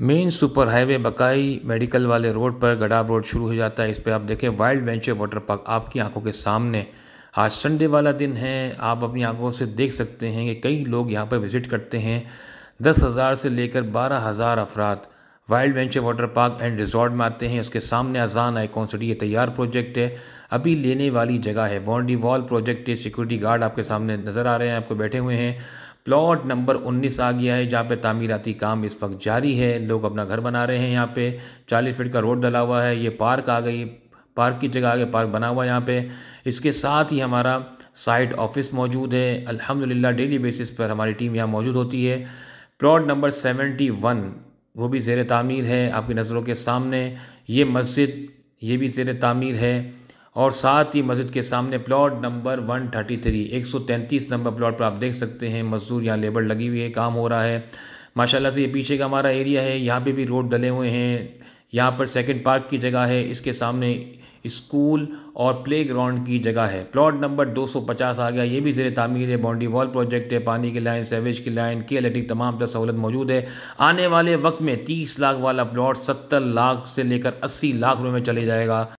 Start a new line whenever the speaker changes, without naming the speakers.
main super highway बकाई medical वाले road पर गडाब रोड शुरू हो जाता है इस पर आप देखें वाइल्ड वेंचर वाटर पार्क आपकी आंखों के सामने आज संडे वाला दिन है आप अपनी आंखों से देख सकते हैं कि कई लोग यहाँ पर विज़िट करते हैं दस हज़ार से लेकर बारह हज़ार अफराद Wild Venture water park and resort में आते हैं उसके सामने अजान कौन सिटी ये तैयार प्रोजेक्ट है अभी लेने वाली जगह है बाउंड्री वॉल प्रोजेक्ट है सिक्योरिटी गार्ड आपके सामने नज़र आ रहे हैं आपको बैठे हुए हैं प्लॉट नंबर 19 आ गया है जहाँ पे तामीराती काम इस वक्त जारी है लोग अपना घर बना रहे हैं यहाँ पे 40 फीट का रोड डला हुआ है ये पार्क आ गई पार्क की जगह आगे पार्क बना हुआ है यहाँ पे इसके साथ ही हमारा साइट ऑफिस मौजूद है अल्हम्दुलिल्लाह डेली बेसिस पर हमारी टीम यहाँ मौजूद होती है प्लॉट नंबर सेवेंटी वन वो भी जेर तामीर है आपकी नज़रों के सामने ये मस्जिद ये भी जेर तामीर है और साथ ही मस्जिद के सामने प्लॉट नंबर 133 133 नंबर प्लॉट पर आप देख सकते हैं मजदूर यहाँ लेबर लगी हुई है काम हो रहा है माशाल्लाह से ये पीछे का हमारा एरिया है यहाँ पे भी रोड डले हुए हैं यहाँ पर सेकंड पार्क की जगह है इसके सामने स्कूल और प्ले ग्राउंड की जगह है प्लॉट नंबर 250 आ गया ये भी जेर तमीर है बाउंड्री वॉल प्रोजेक्ट है पानी की लाइन सेवेज की लाइन के इलेक्ट्रिक तमाम तरह सहूलत मौजूद है आने वाले वक्त में 30 लाख वाला प्लॉट 70 लाख से लेकर 80 लाख रुपये में चले जाएगा